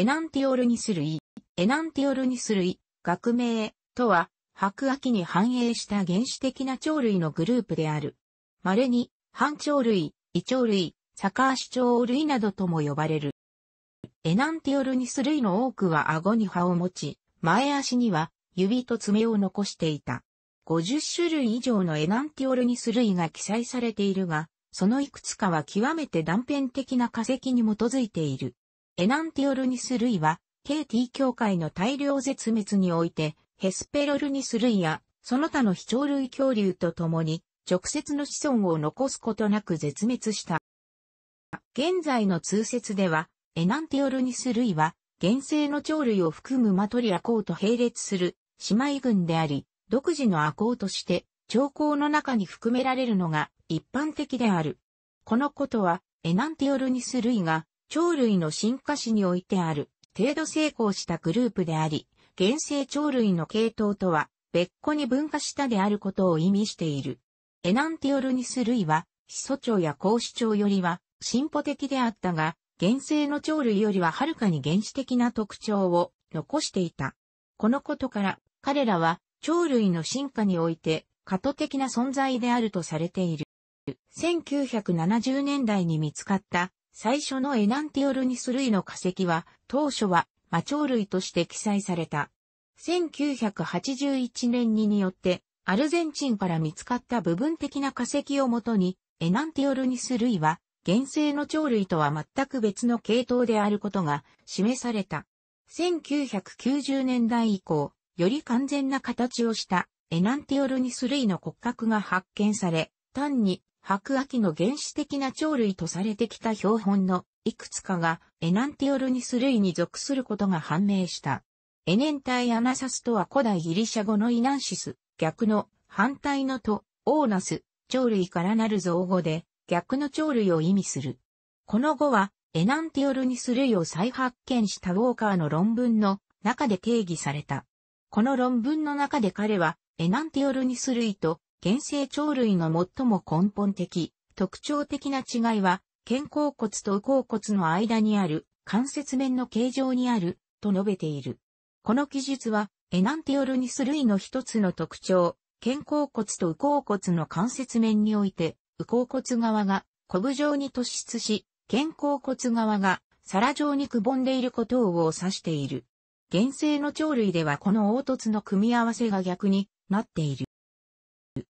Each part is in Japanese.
エナンティオルニス類、エナンティオルニス類、学名、とは、白亜紀に繁栄した原始的な鳥類のグループである。稀に、半鳥類、胃鳥類、サカチョ鳥類などとも呼ばれる。エナンティオルニス類の多くは顎に歯を持ち、前足には指と爪を残していた。50種類以上のエナンティオルニス類が記載されているが、そのいくつかは極めて断片的な化石に基づいている。エナンティオルニス類は、KT 教会の大量絶滅において、ヘスペロルニス類や、その他の非鳥類恐竜と共に、直接の子孫を残すことなく絶滅した。現在の通説では、エナンティオルニス類は、原生の鳥類を含むマトリア公と並列する姉妹群であり、独自のア公として、鳥校の中に含められるのが一般的である。このことは、エナンティオルニス類が、鳥類の進化史においてある程度成功したグループであり、現生鳥類の系統とは別個に分化したであることを意味している。エナンティオルニス類は、始祖鳥や孔子鳥よりは進歩的であったが、現生の鳥類よりははるかに原始的な特徴を残していた。このことから、彼らは鳥類の進化において、過渡的な存在であるとされている。1970年代に見つかった最初のエナンティオルニス類の化石は、当初は魔鳥類として記載された。1981年にによって、アルゼンチンから見つかった部分的な化石をもとに、エナンティオルニス類は、原生の鳥類とは全く別の系統であることが示された。1990年代以降、より完全な形をしたエナンティオルニス類の骨格が発見され、単に白亜紀の原始的な鳥類とされてきた標本のいくつかがエナンテオルニス類に属することが判明した。エネンタイアナサスとは古代ギリシャ語のイナンシス、逆の反対のとオーナス、鳥類からなる造語で逆の鳥類を意味する。この語はエナンテオルニス類を再発見したウォーカーの論文の中で定義された。この論文の中で彼はエナンテオルニス類と原生鳥類の最も根本的、特徴的な違いは、肩甲骨と右甲骨の間にある関節面の形状にあると述べている。この記述は、エナンティオルニス類の一つの特徴、肩甲骨と右甲骨の関節面において、右甲骨側がコブ状に突出し、肩甲骨側が皿状にくぼんでいることを指している。原生の鳥類ではこの凹凸の組み合わせが逆になっている。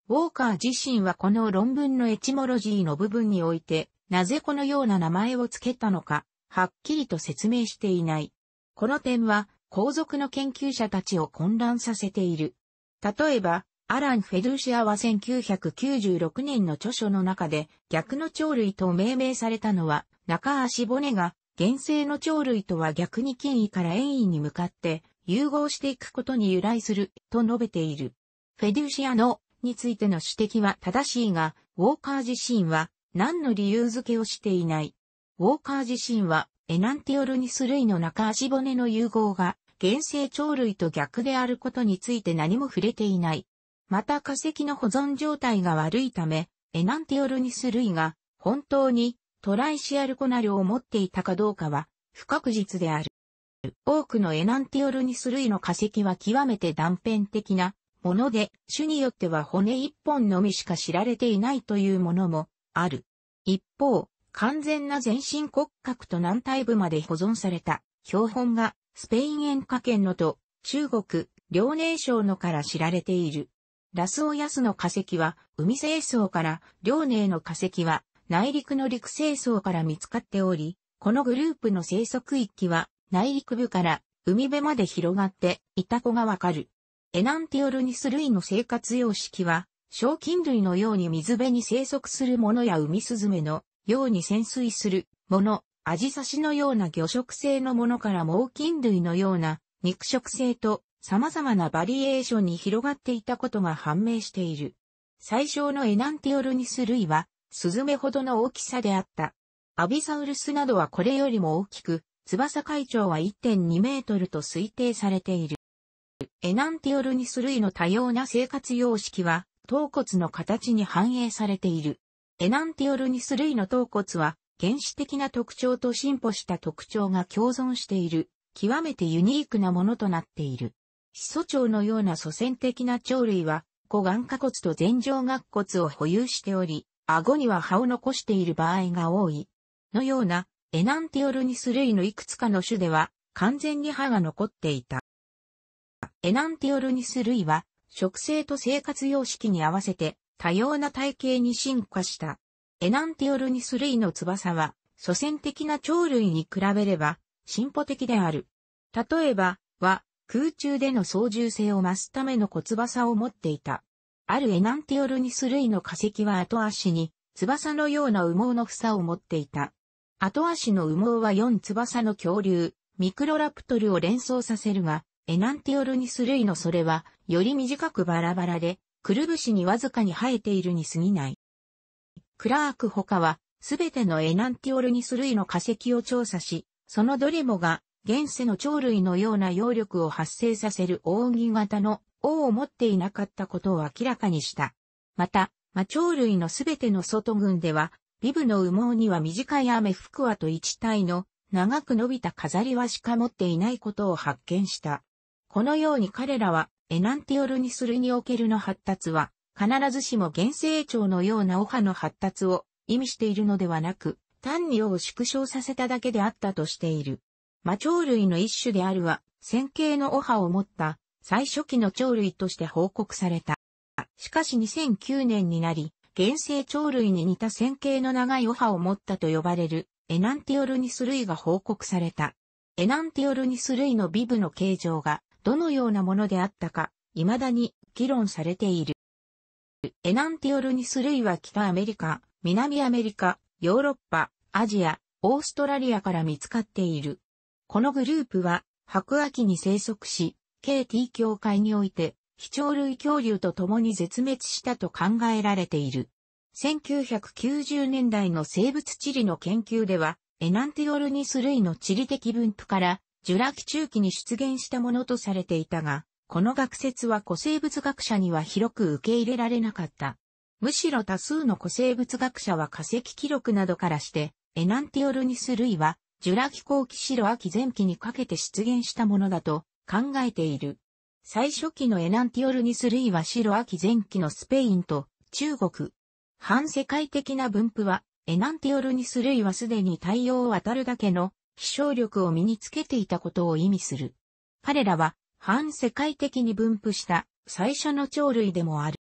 ウォーカー自身はこの論文のエチモロジーの部分において、なぜこのような名前を付けたのか、はっきりと説明していない。この点は、皇族の研究者たちを混乱させている。例えば、アラン・フェゥシアは1996年の著書の中で逆の鳥類と命名されたのは中足骨が原生の鳥類とは逆に近位から遠位に向かって融合していくことに由来すると述べている。フェルシアのについての指摘は正しいが、ウォーカー自身は何の理由づけをしていない。ウォーカー自身はエナンティオルニス類の中足骨の融合が原生鳥類と逆であることについて何も触れていない。また化石の保存状態が悪いため、エナンティオルニス類が本当にトライシアルコナルを持っていたかどうかは不確実である。多くのエナンティオルニス類の化石は極めて断片的なもので、種によっては骨一本のみしか知られていないというものもある。一方、完全な全身骨格と軟体部まで保存された標本がスペイン塩化圏のと中国、遼寧省のから知られている。ラスオヤスの化石は海清層から遼寧の化石は内陸の陸清層から見つかっており、このグループの生息域は内陸部から海辺まで広がっていた子がわかる。エナンティオルニス類の生活様式は、小菌類のように水辺に生息するものや海スズメのように潜水するもの、アジサシのような魚食性のものから猛菌類のような肉食性と様々なバリエーションに広がっていたことが判明している。最小のエナンティオルニス類は、スズメほどの大きさであった。アビサウルスなどはこれよりも大きく、翼海長は1.2メートルと推定されている。エナンティオルニス類の多様な生活様式は、頭骨の形に反映されている。エナンティオルニス類の頭骨は、原始的な特徴と進歩した特徴が共存している、極めてユニークなものとなっている。始祖鳥のような祖先的な鳥類は、古眼下骨と前上顎骨を保有しており、顎には歯を残している場合が多い。のような、エナンティオルニス類のいくつかの種では、完全に歯が残っていた。エナンティオルニス類は、植生と生活様式に合わせて多様な体型に進化した。エナンティオルニス類の翼は、祖先的な鳥類に比べれば、進歩的である。例えば、は、空中での操縦性を増すための小翼を持っていた。あるエナンティオルニス類の化石は後足に、翼のような羽毛の房を持っていた。後足の羽毛は4翼の恐竜、ミクロラプトルを連想させるが、エナンティオルニス類のそれは、より短くバラバラで、くるぶしにわずかに生えているに過ぎない。クラーク他は、すべてのエナンティオルニス類の化石を調査し、そのどれもが、現世の鳥類のような揚力を発生させる扇形の王を持っていなかったことを明らかにした。また、魔鳥類のすべての外群では、ビブの羽毛には短い雨フクアと一体の長く伸びた飾りはしか持っていないことを発見した。このように彼らは、エナンティオルニス類におけるの発達は、必ずしも原生長のようなオハの発達を意味しているのではなく、単に尾を縮小させただけであったとしている。魔鳥類の一種であるは、線形のオハを持った最初期の鳥類として報告された。しかし2009年になり、原生鳥類に似た線形の長いオハを持ったと呼ばれるエナンティオルニス類が報告された。エナンティオルニス類のビブの形状がどのようなものであったか、未だに議論されている。エナンティオルニス類は北アメリカ、南アメリカ、ヨーロッパ、アジア、オーストラリアから見つかっている。このグループは白亜紀に生息し、KT 協会において、飛鳥類恐竜と共に絶滅したと考えられている。1990年代の生物地理の研究では、エナンティオルニス類の地理的分布から、ジュラ紀中期に出現したものとされていたが、この学説は古生物学者には広く受け入れられなかった。むしろ多数の古生物学者は化石記録などからして、エナンティオルニス類は、ジュラ紀後期白秋前期にかけて出現したものだと考えている。最初期のエナンティオルニス類は白秋前期のスペインと中国。反世界的な分布は、エナンティオルニス類はすでに太陽を渡るだけの飛翔力を身につけていたことを意味する。彼らは、反世界的に分布した最初の鳥類でもある。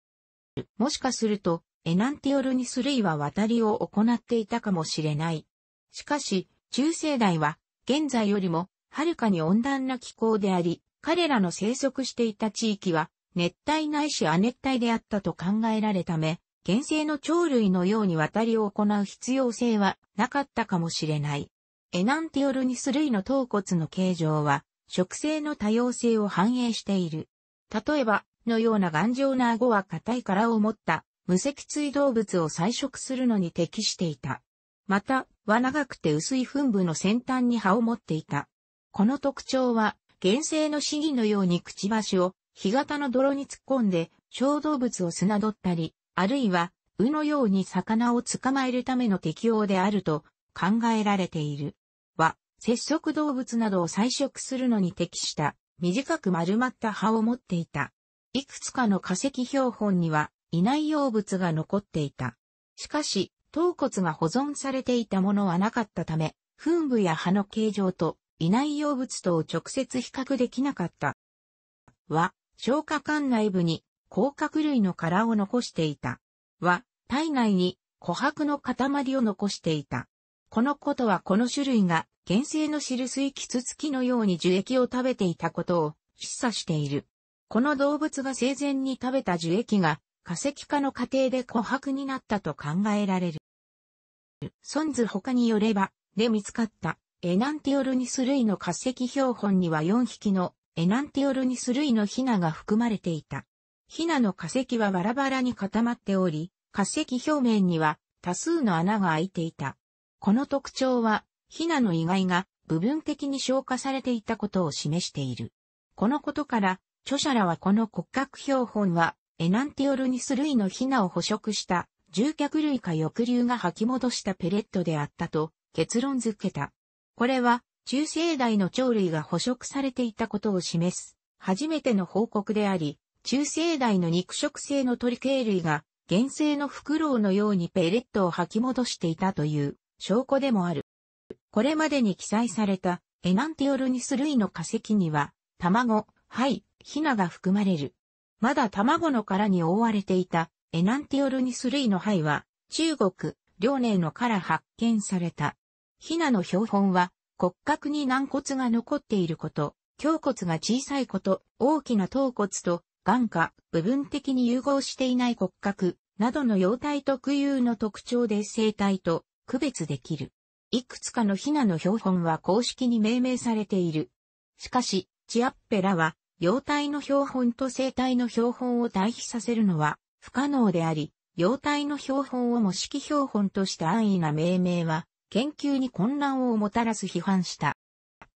もしかすると、エナンティオルニス類は渡りを行っていたかもしれない。しかし、中世代は、現在よりも、はるかに温暖な気候であり、彼らの生息していた地域は、熱帯ないし亜熱帯であったと考えられため、原生の鳥類のように渡りを行う必要性はなかったかもしれない。エナンティオルニス類の頭骨の形状は、植生の多様性を反映している。例えば、のような頑丈な顎は硬い殻を持った無脊椎動物を採食するのに適していた。また、は長くて薄い粉部の先端に葉を持っていた。この特徴は、原生のシギのようにくちばしを、干潟の泥に突っ込んで、小動物を砂取ったり、あるいは、鵜のように魚を捕まえるための適応であると考えられている。は、節足動物などを採食するのに適した短く丸まった葉を持っていた。いくつかの化石標本には、いない容物が残っていた。しかし、頭骨が保存されていたものはなかったため、噴部や葉の形状といない容物とを直接比較できなかった。は、消化管内部に甲殻類の殻を残していた。は、体内に琥珀の塊を残していた。このことはこの種類が原生の汁水キツツキのように樹液を食べていたことを示唆している。この動物が生前に食べた樹液が化石化の過程で琥珀になったと考えられる。ソンズ他によれば、で見つかったエナンティオルニス類の化石標本には4匹のエナンティオルニス類のヒナが含まれていた。ヒナの化石はバラバラに固まっており、化石表面には多数の穴が開いていた。この特徴は、ヒナの意外が部分的に消化されていたことを示している。このことから、著者らはこの骨格標本は、エナンティオルニス類のヒナを捕食した獣脚類か翼竜が吐き戻したペレットであったと結論づけた。これは中生代の鳥類が捕食されていたことを示す初めての報告であり、中生代の肉食性の鳥系類が原生のフクロウのようにペレットを吐き戻していたという証拠でもある。これまでに記載されたエナンティオルニス類の化石には、卵、肺、ヒナが含まれる。まだ卵の殻に覆われていたエナンティオルニス類の肺は、中国、遼寧の殻発見された。ヒナの標本は骨格に軟骨が残っていること、胸骨が小さいこと、大きな頭骨と眼下、部分的に融合していない骨格などの幼体特有の特徴で生態と区別できる。いくつかのヒナの標本は公式に命名されている。しかし、チアッペラは、幼体の標本と生体の標本を対比させるのは不可能であり、幼体の標本を模式標本とした安易な命名は、研究に混乱をもたらす批判した。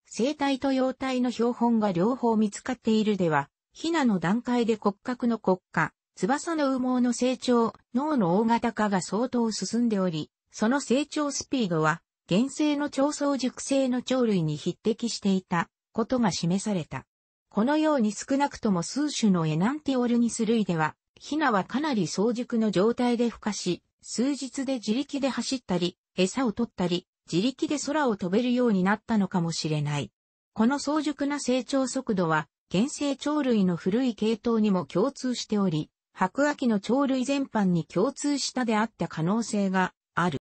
生体と幼体の標本が両方見つかっているでは、ヒナの段階で骨格の骨家翼の羽毛の成長、脳の大型化が相当進んでおり、その成長スピードは、原生の長層熟成の鳥類に匹敵していたことが示された。このように少なくとも数種のエナンティオルニス類では、ヒナはかなり早熟の状態で孵化し、数日で自力で走ったり、餌を取ったり、自力で空を飛べるようになったのかもしれない。この早熟な成長速度は、原生鳥類の古い系統にも共通しており、白亜紀の鳥類全般に共通したであった可能性がある。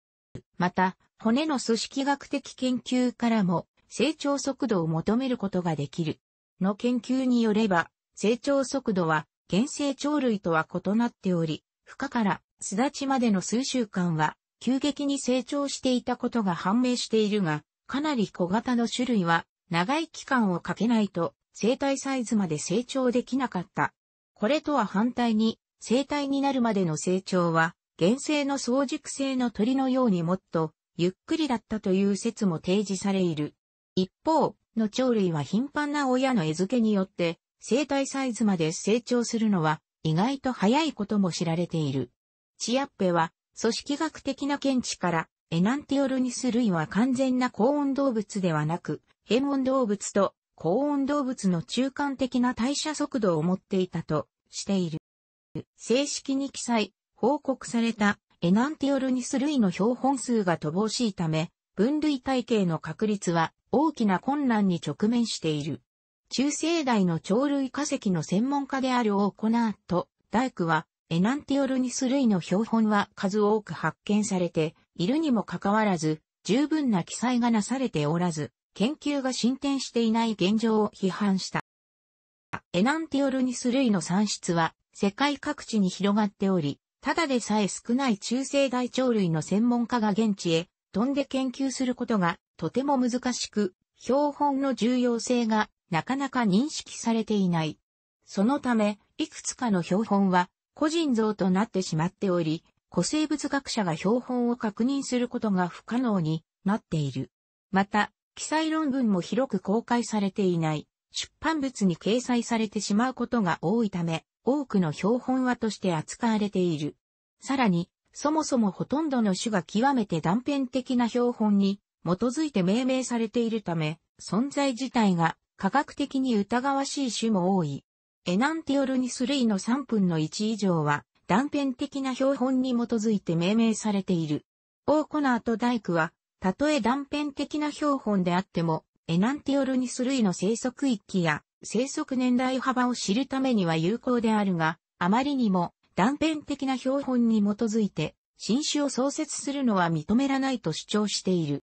また、骨の組織学的研究からも成長速度を求めることができる。の研究によれば、成長速度は原生鳥類とは異なっており、孵化から巣立ちまでの数週間は急激に成長していたことが判明しているが、かなり小型の種類は長い期間をかけないと生体サイズまで成長できなかった。これとは反対に生体になるまでの成長は原生の早熟性の鳥のようにもっと、ゆっくりだったという説も提示されいる。一方、の鳥類は頻繁な親の餌付けによって、生体サイズまで成長するのは、意外と早いことも知られている。チアッペは、組織学的な見地から、エナンティオルニス類は完全な高温動物ではなく、平温動物と高温動物の中間的な代謝速度を持っていたとしている。正式に記載、報告されたエナンティオルニス類の標本数が乏しいため、分類体系の確立は大きな困難に直面している。中生代の鳥類化石の専門家であるオーコナーと大工は、エナンティオルニス類の標本は数多く発見されているにもかかわらず、十分な記載がなされておらず、研究が進展していない現状を批判した。エナンティオルニス類の産出は世界各地に広がっており、ただでさえ少ない中性大鳥類の専門家が現地へ飛んで研究することがとても難しく、標本の重要性がなかなか認識されていない。そのため、いくつかの標本は個人像となってしまっており、古生物学者が標本を確認することが不可能になっている。また、記載論文も広く公開されていない、出版物に掲載されてしまうことが多いため、多くの標本話として扱われている。さらに、そもそもほとんどの種が極めて断片的な標本に基づいて命名されているため、存在自体が科学的に疑わしい種も多い。エナンティオルニス類の3分の1以上は断片的な標本に基づいて命名されている。オーコナーと大工は、たとえ断片的な標本であっても、エナンティオルニス類の生息域や生息年代幅を知るためには有効であるが、あまりにも断片的な標本に基づいて、新種を創設するのは認めらないと主張している。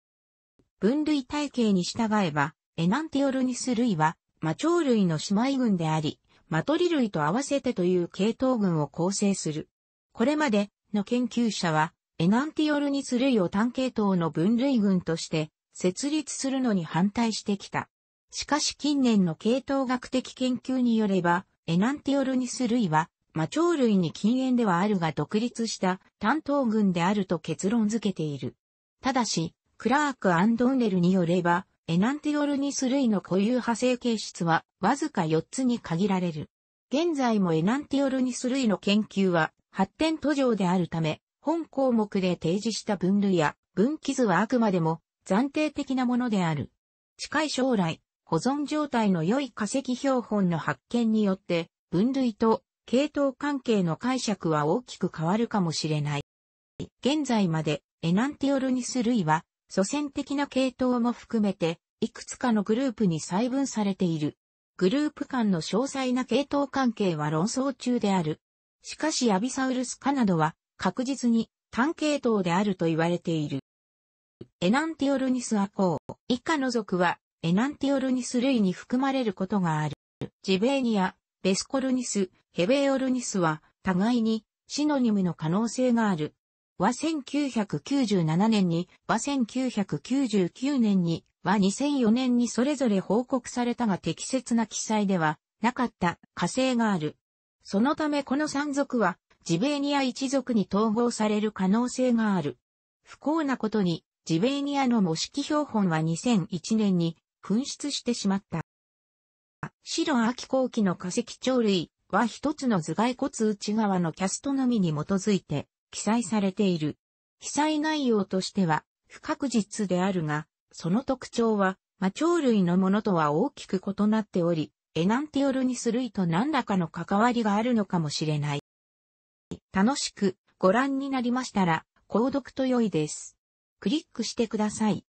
分類体系に従えば、エナンティオルニス類は、マチョウ類の姉妹群であり、マトリ類と合わせてという系統群を構成する。これまでの研究者は、エナンティオルニス類を単系統の分類群として設立するのに反対してきた。しかし近年の系統学的研究によれば、エナンティオルニス類は、魔鳥類に近縁ではあるが独立した担当群であると結論付けている。ただし、クラーク・アンドンネルによれば、エナンティオルニス類の固有派生形質はわずか4つに限られる。現在もエナンティオルニス類の研究は発展途上であるため、本項目で提示した分類や分岐図はあくまでも暫定的なものである。近い将来、保存状態の良い化石標本の発見によって、分類と系統関係の解釈は大きく変わるかもしれない。現在までエナンティオルニス類は、祖先的な系統も含めて、いくつかのグループに細分されている。グループ間の詳細な系統関係は論争中である。しかしアビサウルス化などは確実に単系統であると言われている。エナンティオルニスアコウ以下の属はエナンティオルニス類に含まれることがある。ジベーニア、ベスコルニス、ヘベーオルニスは、互いに、シノニムの可能性がある。は1997年に、は1999年に、は2004年にそれぞれ報告されたが適切な記載では、なかった火星がある。そのためこの三族は、ジベーニア一族に統合される可能性がある。不幸なことに、ジベーニアの模式標本は2001年に紛失してしまった。白秋後期の化石鳥類は一つの頭蓋骨内側のキャストのみに基づいて記載されている。記載内容としては不確実であるが、その特徴は、魔鳥類のものとは大きく異なっており、エナンティオルニス類と何らかの関わりがあるのかもしれない。楽しくご覧になりましたら、購読と良いです。クリックしてください。